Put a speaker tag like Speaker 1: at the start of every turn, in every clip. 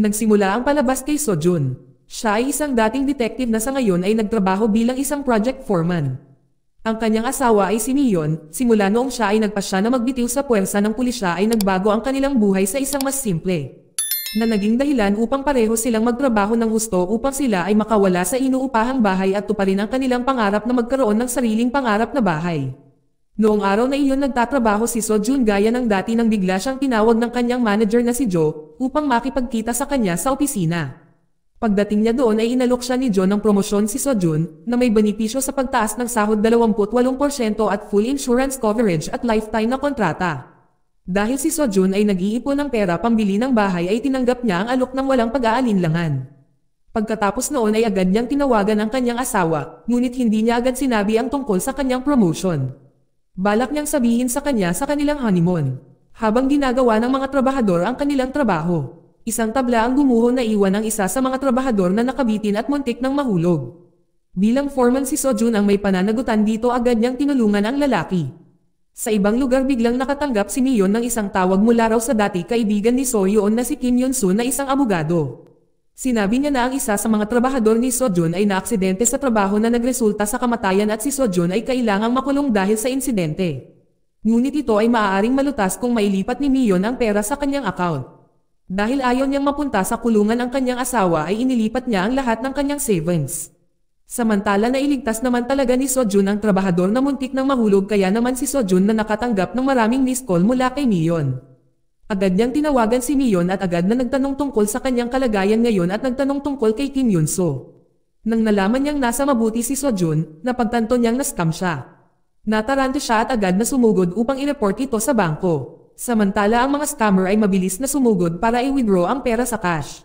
Speaker 1: Nagsimula ang palabas kay Sojun. Siya ay isang dating detective na sa ngayon ay nagtrabaho bilang isang project foreman. Ang kanyang asawa ay si Mion, simula noong siya ay nagpasya na magbitiw sa puwersa ng pulisya ay nagbago ang kanilang buhay sa isang mas simple. Na naging dahilan upang pareho silang magtrabaho ng gusto upang sila ay makawala sa inuupahang bahay at tuparin ang kanilang pangarap na magkaroon ng sariling pangarap na bahay. Noong araw na iyon nagtatrabaho si Jun gaya ng dati nang bigla siyang tinawag ng kanyang manager na si Joe upang makipagkita sa kanya sa opisina. Pagdating niya doon ay inalok siya ni Joe ng promosyon si Jun na may benepisyo sa pagtaas ng sahod 28% at full insurance coverage at lifetime na kontrata. Dahil si Jun ay nag-iipon ng pera pambili ng bahay ay tinanggap niya ang alok ng walang pag-aalinlangan. Pagkatapos noon ay agad niyang tinawagan ang kanyang asawa, ngunit hindi niya agad sinabi ang tungkol sa kanyang promotion. Balak niyang sabihin sa kanya sa kanilang honeymoon. Habang ginagawa ng mga trabahador ang kanilang trabaho, isang tabla ang gumuho na iwan ng isa sa mga trabahador na nakabitin at muntik ng mahulog. Bilang foreman si Sojun ang may pananagutan dito agad niyang tinulungan ang lalaki. Sa ibang lugar biglang nakatanggap si Mion ng isang tawag mula raw sa dati kaibigan ni Soyoon na si Kim Yun-soo na isang abogado. Sinabi niya na ang isa sa mga trabahador ni Sojun ay naaksidente sa trabaho na nagresulta sa kamatayan at si Sojun ay kailangang makulong dahil sa insidente. Ngunit ito ay maaaring malutas kung mailipat ni Mion ang pera sa kanyang account. Dahil ayaw niyang mapunta sa kulungan ang kanyang asawa ay inilipat niya ang lahat ng kanyang savings. Samantala na iligtas naman talaga ni Sojun ang trabahador na muntik ng mahulog kaya naman si Sojun na nakatanggap ng maraming missed call mula kay Mion. Agad niyang tinawagan si Mion at agad na nagtanong tungkol sa kanyang kalagayan ngayon at nagtanong tungkol kay Kim Yun So. Nang nalaman niyang nasa mabuti si Sojun, napagtanto niyang na-scam siya. Natarante siya at agad na sumugod upang i-report ito sa bangko. Samantala ang mga scammer ay mabilis na sumugod para i-withdraw ang pera sa cash.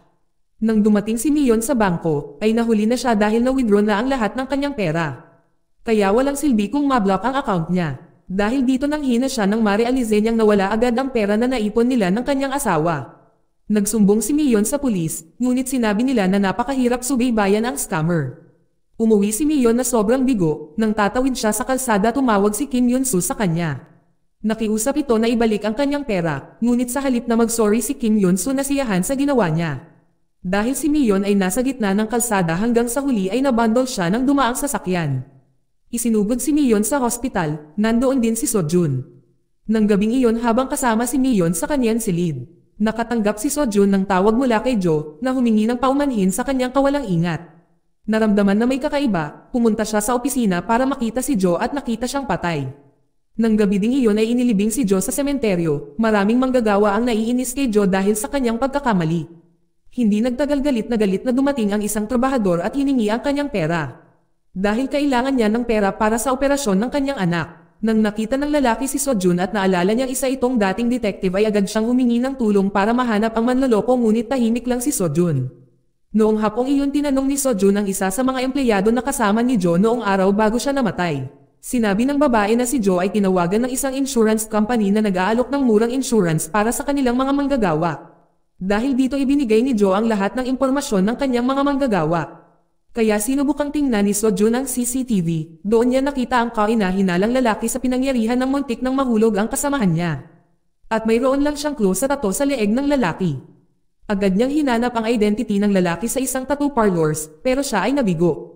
Speaker 1: Nang dumating si Mion sa bangko, ay nahuli na siya dahil na-withdraw na ang lahat ng kanyang pera. Kaya walang silbi kung mablock ang account niya. Dahil dito nang hina siya nang marealize niyang nawala agad ang pera na naipon nila ng kanyang asawa. Nagsumbong si Mion sa pulis, ngunit sinabi nila na napakahirap subaybayan ang scammer. Umuwi si Mion na sobrang bigo, nang tatawid siya sa kalsada tumawag si Kim Yun Soo sa kanya. Nakiusap ito na ibalik ang kanyang pera, ngunit sa halip na magsorry si Kim Yun Soo nasiyahan sa ginawa niya. Dahil si Mion ay nasa gitna ng kalsada hanggang sa huli ay nabundol siya ng dumaang sasakyan. Isinugod si Miyon sa hospital, nandoon din si Sojun. Nang gabing iyon habang kasama si Miyon sa kanyan silid, Nakatanggap si Sojun ng tawag mula kay Jo na humingi ng paumanhin sa kanyang kawalang ingat. Naramdaman na may kakaiba, pumunta siya sa opisina para makita si Jo at nakita siyang patay. Nang gabi ding iyon ay inilibing si Jo sa sementeryo, maraming manggagawa ang naiinis kay Jo dahil sa kanyang pagkakamali. Hindi nagtagal galit na galit na dumating ang isang trabahador at hiningi ang kanyang pera. Dahil kailangan niya ng pera para sa operasyon ng kanyang anak. Nang nakita ng lalaki si Sojun at naalala niyang isa itong dating detective ay agad siyang humingi ng tulong para mahanap ang manloloko ngunit tahimik lang si Sojun. Noong hapong iyon tinanong ni Sojun ang isa sa mga empleyado na kasama ni Joe noong araw bago siya namatay. Sinabi ng babae na si Joe ay tinawagan ng isang insurance company na nag-aalok ng murang insurance para sa kanilang mga manggagawa. Dahil dito ibinigay ni Joe ang lahat ng impormasyon ng kanyang mga manggagawa kaya sinubukang tingnan ni Sojun ang CCTV. Doon niya nakita ang kainahinalang lalaki sa pinangyarihan ng muntik nang mahulog ang kasamahan niya. At mayroon lang siyang clue sa tato sa leeg ng lalaki. Agad niyang hinanap ang identity ng lalaki sa isang tattoo parlors, pero siya ay nabigo.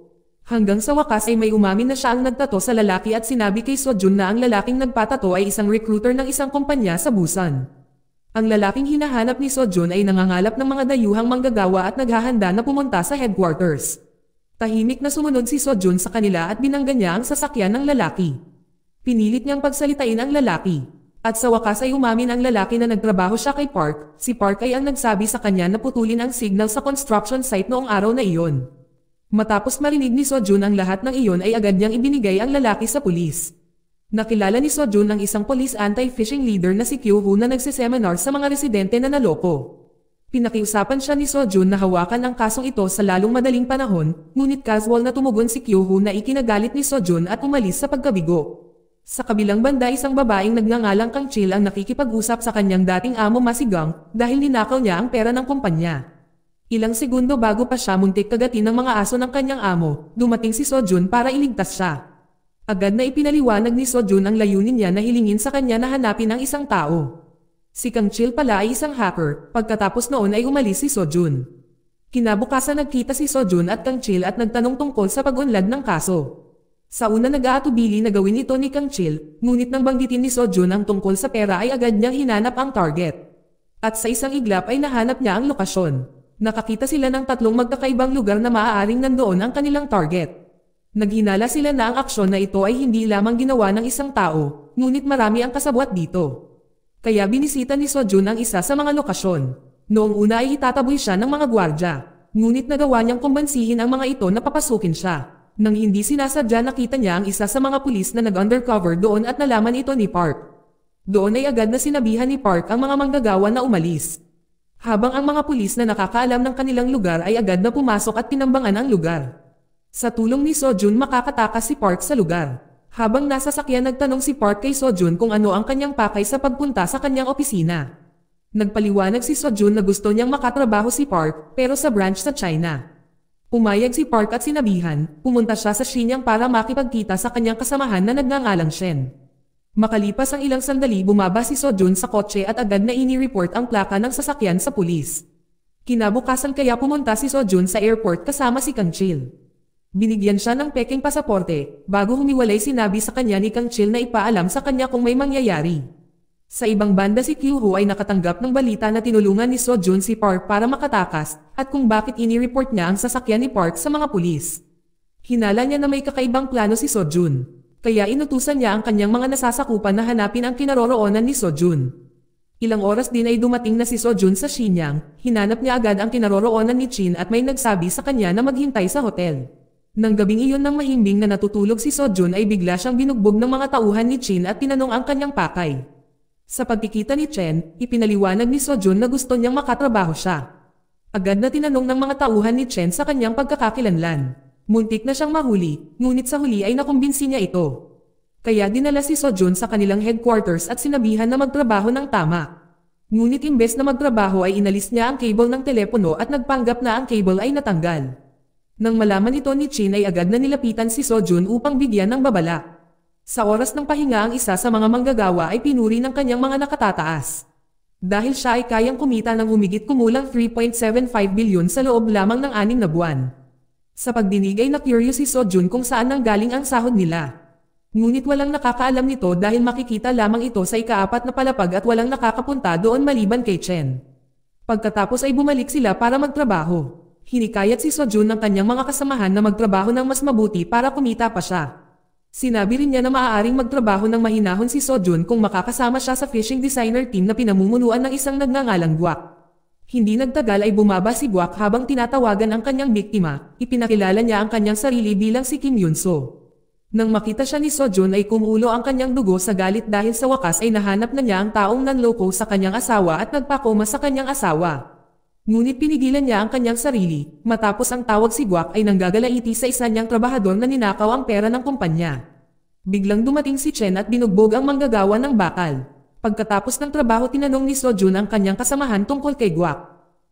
Speaker 1: Hanggang sa wakas ay may umamin na siya ang nagtato sa lalaki at sinabi kay Sojun na ang lalaking nagpatato ay isang recruiter ng isang kumpanya sa Busan. Ang lalaking hinahanap ni Sojun ay nangangalap ng mga dayuhang manggagawa at naghahanda na pumunta sa headquarters. Tahimik na sumunod si Sojun sa kanila at binangga niya ang sasakyan ng lalaki. Pinilit niyang pagsalitain ang lalaki. At sa wakas ay umamin ang lalaki na nagtrabaho siya kay Park. Si Park ay ang nagsabi sa kanya na putulin ang signal sa construction site noong araw na iyon. Matapos marinig ni Sojun ang lahat ng iyon ay agad niyang ibinigay ang lalaki sa pulis. Nakilala ni Sojun ang isang police anti-fishing leader na si Kyu na nagsiseminar sa mga residente na naloko. Pinakiusapan siya ni Sojun na hawakan ang kasong ito sa lalong madaling panahon, ngunit casual na tumugon si Kyuhu na ikinagalit ni Sojun at umalis sa pagkabigo. Sa kabilang banda isang babaeng nagngangalang Kang Chil ang nakikipag-usap sa kanyang dating amo masigang dahil ninakaw niya ang pera ng kumpanya. Ilang segundo bago pa siya muntik kagatin ng mga aso ng kanyang amo, dumating si Sojun para iligtas siya. Agad na ipinaliwanag ni Sojun ang layunin niya na hilingin sa kanya na hanapin ang isang tao. Si Kang Chil pala ay isang hacker, pagkatapos noon ay umalis si Sojun. Kinabukasan nagkita si Sojun at Kang Chil at nagtanong tungkol sa pag-unlad ng kaso. Sa una nag-aatubili na gawin ito ni Kang Chil, ngunit nang banggitin ni Sojun ang tungkol sa pera ay agad niyang hinanap ang target. At sa isang iglap ay nahanap niya ang lokasyon nakakita sila ng tatlong magkakaibang lugar na maaaring nandoon ang kanilang target. Naghinala sila na ang aksyon na ito ay hindi lamang ginawa ng isang tao, ngunit marami ang kasabwat dito. Kaya binisita ni Sojun ang isa sa mga lokasyon. Noong una ay itataboy siya ng mga gwardya. Ngunit nagawa niyang kumbansihin ang mga ito na papasukin siya. Nang hindi sinasadya nakita niya ang isa sa mga pulis na nag-undercover doon at nalaman ito ni Park. Doon ay agad na sinabihan ni Park ang mga manggagawa na umalis. Habang ang mga pulis na nakakaalam ng kanilang lugar ay agad na pumasok at pinambangan ang lugar. Sa tulong ni Sojun makakatakas si Park sa lugar. Habang nasa sakyan nagtanong si Park kay Sojun kung ano ang kanyang pakay sa pagpunta sa kanyang opisina. Nagpaliwanag si Sojun na gusto niyang makatrabaho si Park pero sa branch sa China. Pumayag si Park at sinabihan, pumunta siya sa Shenyang para makipagkita sa kanyang kasamahan na nagngangalang Shen. Makalipas ang ilang sandali bumaba si Sojun sa kotse at agad na ini-report ang plaka ng sasakyan sa pulis. Kinabukasan kaya pumunta si Sojun sa airport kasama si Kang Chil. Binigyan siya ng peking pasaporte, bago humiwalay sinabi sa kanya ni Kang Chil na ipaalam sa kanya kung may mangyayari. Sa ibang banda si Kyuho ay nakatanggap ng balita na tinulungan ni Jun si Park para makatakas, at kung bakit inireport niya ang sasakyan ni Park sa mga pulis. Hinala niya na may kakaibang plano si Jun. kaya inutusan niya ang kanyang mga nasasakupan na hanapin ang kinaroroonan ni Jun. Ilang oras din ay dumating na si Jun sa Xinyang, hinanap niya agad ang kinaroroonan ni Chin at may nagsabi sa kanya na maghintay sa hotel. Nang gabing iyon nang mahimbing na natutulog si Sojun ay bigla siyang binugbog ng mga tauhan ni Chin at tinanong ang kanyang pakay. Sa pagkikita ni Chen, ipinaliwanag ni Sojun na gusto niyang makatrabaho siya. Agad na tinanong ng mga tauhan ni Chen sa kanyang pagkakakilanlan. Muntik na siyang mahuli, ngunit sa huli ay nakumbinsi niya ito. Kaya dinala si Sojun sa kanilang headquarters at sinabihan na magtrabaho ng tama. Ngunit imbes na magtrabaho ay inalis niya ang cable ng telepono at nagpanggap na ang cable ay natanggal. Nang malaman ito ni Chin ay agad na nilapitan si Sojun upang bigyan ng babala. Sa oras ng pahinga ang isa sa mga manggagawa ay pinuri ng kanyang mga nakatataas. Dahil siya ay kayang kumita ng humigit kumulang 3.75 bilyon sa loob lamang ng anim na buwan. Sa pagdinig ay na-curious si Sojun kung saan nang galing ang sahod nila. Ngunit walang nakakaalam nito dahil makikita lamang ito sa ikaapat na palapag at walang nakakapunta doon maliban kay Chen. Pagkatapos ay bumalik sila para magtrabaho. Hinikayat si Sojun ng kanyang mga kasamahan na magtrabaho ng mas mabuti para kumita pa siya. Sinabi rin niya na maaaring magtrabaho ng mahinahon si Sojun kung makakasama siya sa fishing designer team na pinamumunuan ng isang nagngangalang Guak. Hindi nagtagal ay bumaba si Guak habang tinatawagan ang kanyang biktima, ipinakilala niya ang kanyang sarili bilang si Kim Yunso. Nang makita siya ni Sojun ay kumulo ang kanyang dugo sa galit dahil sa wakas ay nahanap na niya ang taong nanloko sa kanyang asawa at nagpakoma sa kanyang asawa. Ngunit pinigilan niya ang kanyang sarili, matapos ang tawag si Guac ay nanggagalaiti sa isa niyang trabahador na ninakaw ang pera ng kumpanya. Biglang dumating si Chen at binugbog ang manggagawa ng bakal. Pagkatapos ng trabaho tinanong ni Sojun ang kanyang kasamahan tungkol kay Guac.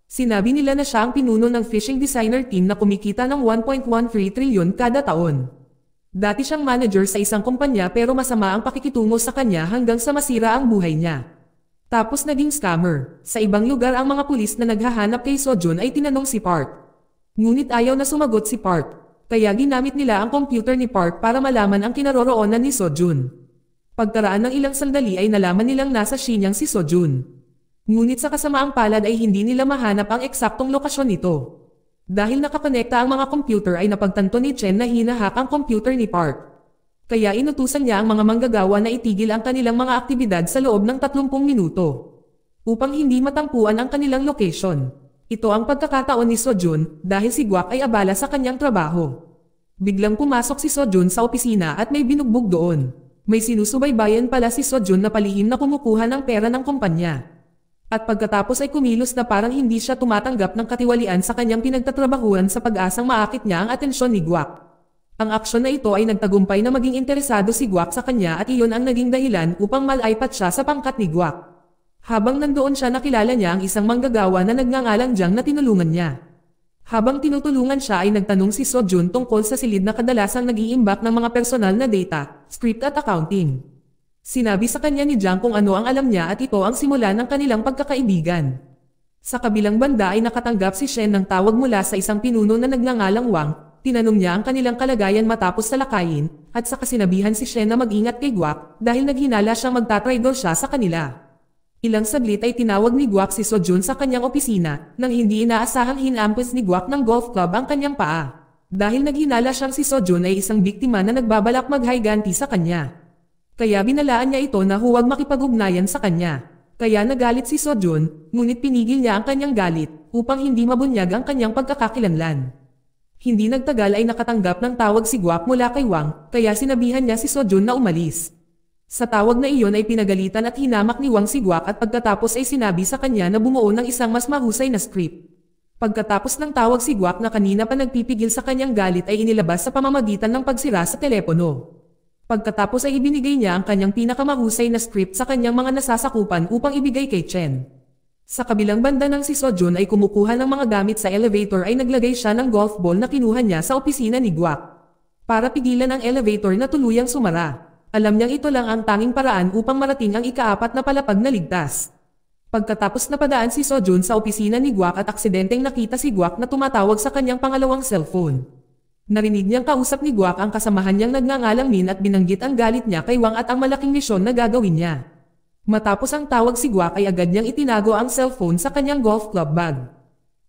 Speaker 1: Sinabi nila na siya ang pinuno ng fishing designer team na kumikita ng 1.13 trilyon kada taon. Dati siyang manager sa isang kumpanya pero masama ang pakikitungo sa kanya hanggang sa masira ang buhay niya. Tapos naging scammer. Sa ibang lugar ang mga pulis na naghahanap kay Sojun ay tinanong si Park. Ngunit ayaw na sumagot si Park. Kaya ginamit nila ang computer ni Park para malaman ang kinaroroonan ni Sojun. Pagkaraan ng ilang sandali ay nalaman nilang nasa Shinyang si Sojun. Ngunit sa kasamaang palad ay hindi nila mahanap ang eksaktong lokasyon nito. Dahil nakakonekta ang mga computer ay napagtanto ni Chen na hinahak ang computer ni Park kaya inutusan niya ang mga manggagawa na itigil ang kanilang mga aktibidad sa loob ng 30 minuto upang hindi matampuan ang kanilang location. Ito ang pagkakataon ni Sojun dahil si Guak ay abala sa kanyang trabaho. Biglang pumasok si Sojun sa opisina at may binugbog doon. May sinusubaybayan pala si Sojun na palihim na kumukuha ng pera ng kumpanya. At pagkatapos ay kumilos na parang hindi siya tumatanggap ng katiwalian sa kanyang pinagtatrabahuan sa pag-asang maakit niya ang atensyon ni Guak. Ang aksyon na ito ay nagtagumpay na maging interesado si Guac sa kanya at iyon ang naging dahilan upang malaypat siya sa pangkat ni Guac. Habang nandoon siya nakilala niya ang isang manggagawa na nagngangalang Jiang na tinulungan niya. Habang tinutulungan siya ay nagtanong si Sojun tungkol sa silid na kadalasang nag-iimbak ng mga personal na data, script at accounting. Sinabi sa kanya ni Jiang kung ano ang alam niya at ito ang simula ng kanilang pagkakaibigan. Sa kabilang banda ay nakatanggap si Shen ng tawag mula sa isang pinuno na nagngangalang Wang, Tinanong niya ang kanilang kalagayan matapos talakayin, at sa kasinabihan si Shen na mag-ingat kay Guak dahil naghinala siyang magtatraidor siya sa kanila. Ilang saglit ay tinawag ni Guak si Sojun sa kanyang opisina, nang hindi inaasahang hinampas ni Guak ng golf club ang kanyang paa. Dahil naghinala siyang si Sojun ay isang biktima na nagbabalak maghayganti sa kanya. Kaya binalaan niya ito na huwag makipag-ugnayan sa kanya. Kaya nagalit si Sojun, ngunit pinigil niya ang kanyang galit, upang hindi mabunyag ang kanyang pagkakakilanlan. Hindi nagtagal ay nakatanggap ng tawag si Guap mula kay Wang, kaya sinabihan niya si Sojun na umalis. Sa tawag na iyon ay pinagalitan at hinamak ni Wang si Guap at pagkatapos ay sinabi sa kanya na bumuo ng isang mas mahusay na script. Pagkatapos ng tawag si Guap na kanina pa nagpipigil sa kanyang galit ay inilabas sa pamamagitan ng pagsira sa telepono. Pagkatapos ay ibinigay niya ang kanyang pinakamahusay na script sa kanyang mga nasasakupan upang ibigay kay Chen. Sa kabilang banda nang si Sojun ay kumukuha ng mga gamit sa elevator ay naglagay siya ng golf ball na kinuha niya sa opisina ni Guak. Para pigilan ang elevator na tuluyang sumara. Alam niyang ito lang ang tanging paraan upang marating ang ikaapat na palapag na ligtas. Pagkatapos napadaan si Sojun sa opisina ni Guak at aksidenteng nakita si Guak na tumatawag sa kanyang pangalawang cellphone. Narinig niyang kausap ni Guak ang kasamahan niyang nagngangalang Min at binanggit ang galit niya kay Wang at ang malaking misyon na gagawin niya. Matapos ang tawag si Guac ay agad niyang itinago ang cellphone sa kanyang golf club bag.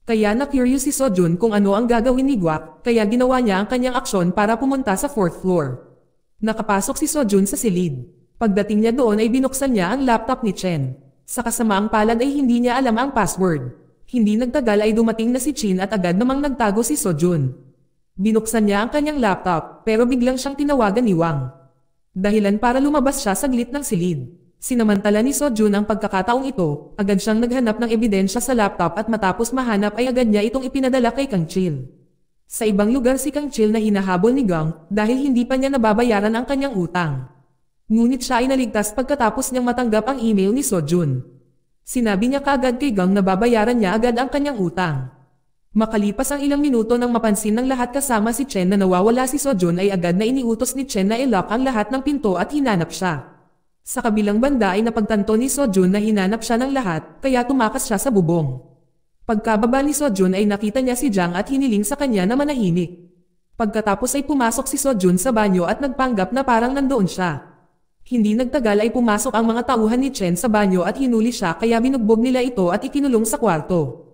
Speaker 1: Kaya na-curious si Sojun kung ano ang gagawin ni Guac, kaya ginawa niya ang kanyang aksyon para pumunta sa fourth floor. Nakapasok si Sojun sa silid. Pagdating niya doon ay binuksan niya ang laptop ni Chen. Sa kasamaang palad ay hindi niya alam ang password. Hindi nagtagal ay dumating na si Chin at agad namang nagtago si Sojun. Binuksan niya ang kanyang laptop, pero biglang siyang tinawagan ni Wang. Dahilan para lumabas siya saglit ng silid. Sinamantala ni Sojun ang pagkakataong ito, agad siyang naghanap ng ebidensya sa laptop at matapos mahanap ay agad niya itong ipinadala kay Kang Chil. Sa ibang lugar si Kang Chil na hinahabol ni Gang dahil hindi pa niya nababayaran ang kanyang utang. Ngunit siya ay naligtas pagkatapos niyang matanggap ang email ni Sojun. Sinabi niya kaagad kay Gang na babayaran niya agad ang kanyang utang. Makalipas ang ilang minuto nang mapansin ng lahat kasama si Chen na nawawala si Sojun ay agad na iniutos ni Chen na ilock ang lahat ng pinto at hinanap siya. Sa kabilang banda ay napagtanto ni Sojun na hinanap siya ng lahat, kaya tumakas siya sa bubong. Pagkababa ni Sojun ay nakita niya si Jang at hiniling sa kanya na manahimik. Pagkatapos ay pumasok si Sojun sa banyo at nagpanggap na parang nandoon siya. Hindi nagtagal ay pumasok ang mga tauhan ni Chen sa banyo at hinuli siya kaya binugbog nila ito at ikinulong sa kwarto.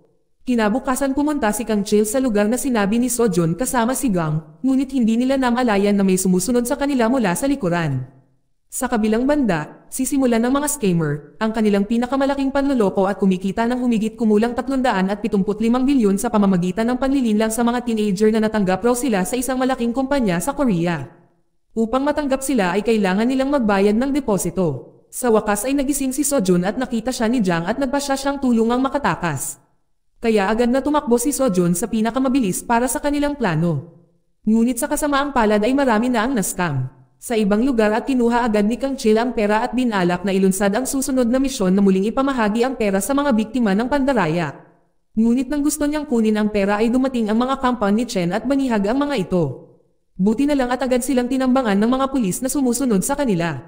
Speaker 1: Kinabukasan pumunta si Kang Chil sa lugar na sinabi ni Sojun kasama si Gang, ngunit hindi nila namalayan na may sumusunod sa kanila mula sa likuran. Sa kabilang banda, sisimulan ng mga scammer ang kanilang pinakamalaking panloloko at kumikita ng humigit kumulang 375 bilyon sa pamamagitan ng panlilinlang sa mga teenager na natanggap raw sila sa isang malaking kumpanya sa Korea. Upang matanggap sila ay kailangan nilang magbayad ng deposito. Sa wakas ay nagising si Sojun at nakita siya ni Jang at nagpasya siyang tulungang makatakas. Kaya agad na tumakbo si Sojun sa pinakamabilis para sa kanilang plano. Ngunit sa kasamaang palad ay marami na ang naskam. Sa ibang lugar at kinuha agad ni Kang Chil ang pera at binalak na ilunsad ang susunod na misyon na muling ipamahagi ang pera sa mga biktima ng pandaraya. Ngunit nang gusto niyang kunin ang pera ay dumating ang mga kampan ni Chen at banihag ang mga ito. Buti na lang at agad silang tinambangan ng mga pulis na sumusunod sa kanila.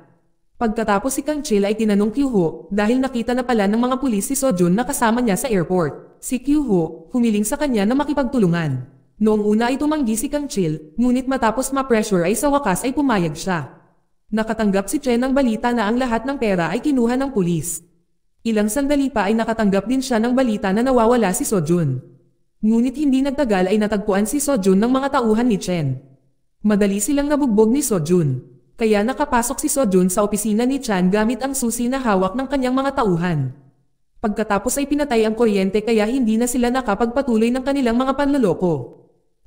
Speaker 1: Pagkatapos si Kang Chil ay tinanong Kyuho dahil nakita na pala ng mga pulis si Sojun na kasama niya sa airport. Si Kyuho, humiling sa kanya na makipagtulungan. Noong una ay tumanggi si Kang Chil, ngunit matapos ma-pressure ay sa wakas ay pumayag siya. Nakatanggap si Chen ng balita na ang lahat ng pera ay kinuha ng pulis. Ilang sandali pa ay nakatanggap din siya ng balita na nawawala si Sojun. Ngunit hindi nagtagal ay natagpuan si Sojun ng mga tauhan ni Chen. Madali silang nabugbog ni Sojun kaya nakapasok si Sojun sa opisina ni Chan gamit ang susi na hawak ng kanyang mga tauhan. Pagkatapos ay pinatay ang kuryente kaya hindi na sila nakapagpatuloy ng kanilang mga panloloko.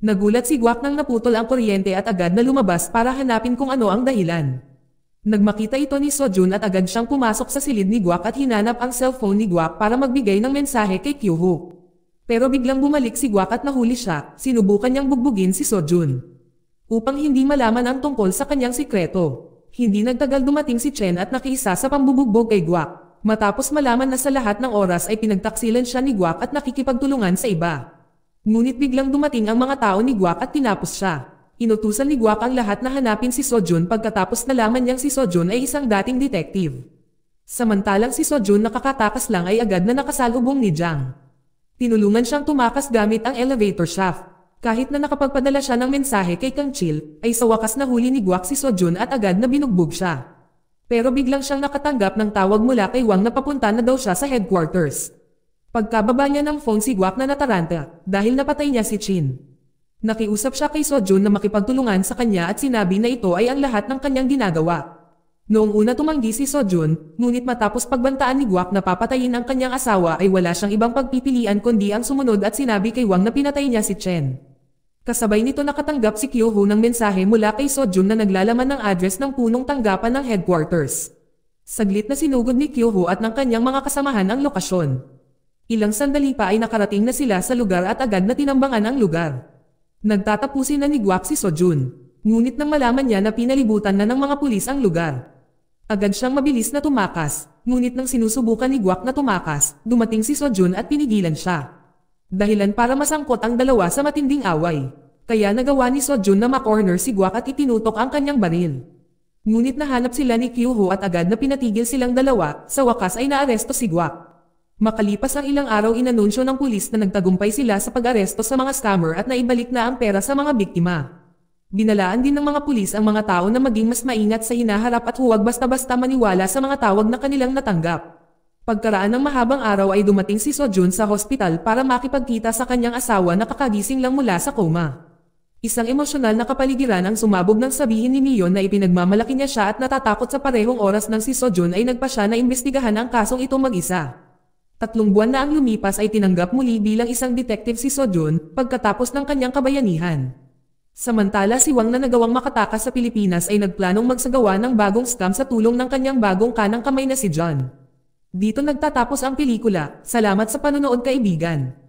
Speaker 1: Nagulat si Guak nang naputol ang kuryente at agad na lumabas para hanapin kung ano ang dahilan. Nagmakita ito ni Sojun at agad siyang pumasok sa silid ni Guak at hinanap ang cellphone ni Guak para magbigay ng mensahe kay Kyuho. Pero biglang bumalik si Guak at nahuli siya, sinubukan niyang bugbugin si Sojun. Upang hindi malaman ang tungkol sa kanyang sikreto. Hindi nagtagal dumating si Chen at nakiisa sa pambubugbog kay Guak. Matapos malaman na sa lahat ng oras ay pinagtaksilan siya ni Guak at nakikipagtulungan sa iba. Ngunit biglang dumating ang mga tao ni Guak at tinapos siya. Inutusan ni Guak ang lahat na hanapin si Sojun pagkatapos nalaman niyang si Sojun ay isang dating detective. Samantalang si Sojun nakakatakas lang ay agad na nakasalubong ni Jang. Tinulungan siyang tumakas gamit ang elevator shaft. Kahit na nakapagpadala siya ng mensahe kay Kang Chil, ay sa wakas na huli ni Guak si Sojun at agad na binugbog siya. Pero biglang siyang nakatanggap ng tawag mula kay Wang na papunta na daw siya sa headquarters. Pagkababa niya ng phone si Guap na nataranta dahil napatay niya si Chin. Nakiusap siya kay Sojun na makipagtulungan sa kanya at sinabi na ito ay ang lahat ng kanyang ginagawa. Noong una tumanggi si Sojun, ngunit matapos pagbantaan ni Guap na papatayin ang kanyang asawa ay wala siyang ibang pagpipilian kundi ang sumunod at sinabi kay Wang na pinatay niya si Chen. Kasabay nito nakatanggap si Kyoho ng mensahe mula kay Sojun na naglalaman ng address ng punong tanggapan ng headquarters. Saglit na sinugod ni Kyoho at ng kanyang mga kasamahan ang lokasyon. Ilang sandali pa ay nakarating na sila sa lugar at agad na tinambangan ang lugar. Nagtatapusin na ni Guap si Sojun. Ngunit nang malaman niya na pinalibutan na ng mga pulis ang lugar. Agad siyang mabilis na tumakas, ngunit nang sinusubukan ni Guap na tumakas, dumating si Sojun at pinigilan siya. Dahilan para masangkot ang dalawa sa matinding away. Kaya nagawa ni Sojun na makorner si Guap at itinutok ang kanyang baril. Ngunit nahanap sila ni Kyuho at agad na pinatigil silang dalawa, sa wakas ay naaresto si Guap. Makalipas ang ilang araw inanunsyo ng pulis na nagtagumpay sila sa pag-aresto sa mga scammer at naibalik na ang pera sa mga biktima. Binalaan din ng mga pulis ang mga tao na maging mas maingat sa hinaharap at huwag basta-basta maniwala sa mga tawag na kanilang natanggap. Pagkaraan ng mahabang araw ay dumating si Sojun sa hospital para makipagkita sa kanyang asawa na kakagising lang mula sa koma. Isang emosyonal na kapaligiran ang sumabog ng sabihin ni Mion na ipinagmamalaki niya siya at natatakot sa parehong oras nang si Sojun ay nagpa siya na imbestigahan ang kasong ito mag-isa. Tatlong buwan na ang lumipas ay tinanggap muli bilang isang detective si Sojun pagkatapos ng kanyang kabayanihan. Samantala si Wang na nagawang makatakas sa Pilipinas ay nagplanong magsagawa ng bagong scam sa tulong ng kanyang bagong kanang kamay na si John. Dito nagtatapos ang pelikula. Salamat sa panonood kaibigan.